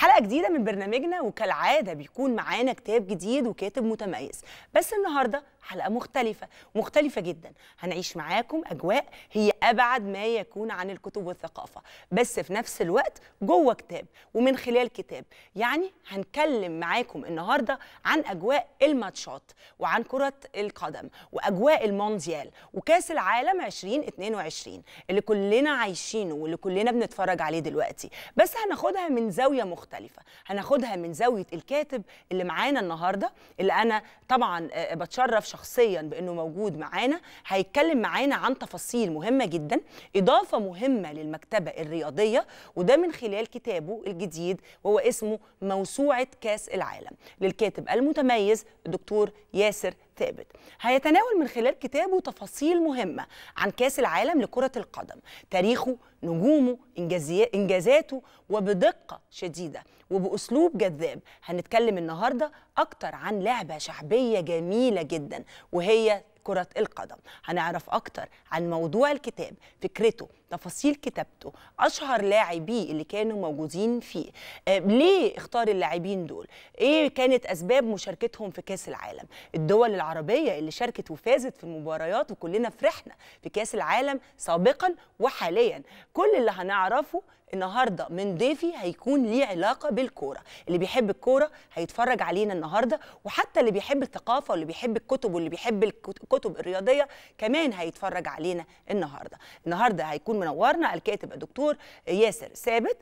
حلقه جديده من برنامجنا وكالعاده بيكون معانا كتاب جديد وكاتب متميز بس النهارده حلقه مختلفه مختلفه جدا هنعيش معاكم اجواء هي ابعد ما يكون عن الكتب والثقافه بس في نفس الوقت جوه كتاب ومن خلال كتاب يعني هنكلم معاكم النهارده عن اجواء الماتشات وعن كره القدم واجواء المونديال وكاس العالم 2022 اللي كلنا عايشينه واللي كلنا بنتفرج عليه دلوقتي بس هناخدها من زاويه مختلفه مختلفه هناخدها من زاويه الكاتب اللي معانا النهارده اللي انا طبعا آه، آه، بتشرف شخصيا بانه موجود معانا هيتكلم معانا عن تفاصيل مهمه جدا اضافه مهمه للمكتبه الرياضيه وده من خلال كتابه الجديد وهو اسمه موسوعه كاس العالم للكاتب المتميز الدكتور ياسر ثابت هيتناول من خلال كتابه تفاصيل مهمة عن كاس العالم لكرة القدم تاريخه نجومه إنجازاته وبدقة شديدة وبأسلوب جذاب هنتكلم النهاردة أكتر عن لعبة شعبية جميلة جدا وهي كرة القدم هنعرف أكتر عن موضوع الكتاب فكرته تفاصيل كتابته أشهر لاعبيه اللي كانوا موجودين فيه آه ليه اختار اللاعبين دول إيه كانت أسباب مشاركتهم في كاس العالم الدول العربية اللي شاركت وفازت في المباريات وكلنا فرحنا في كاس العالم سابقا وحاليا كل اللي هنعرفه النهارده من ضيفي هيكون ليه علاقه بالكوره اللي بيحب الكوره هيتفرج علينا النهارده وحتى اللي بيحب الثقافه واللي بيحب الكتب واللي بيحب الكتب الرياضيه كمان هيتفرج علينا النهارده النهارده هيكون منورنا الكاتب الدكتور ياسر ثابت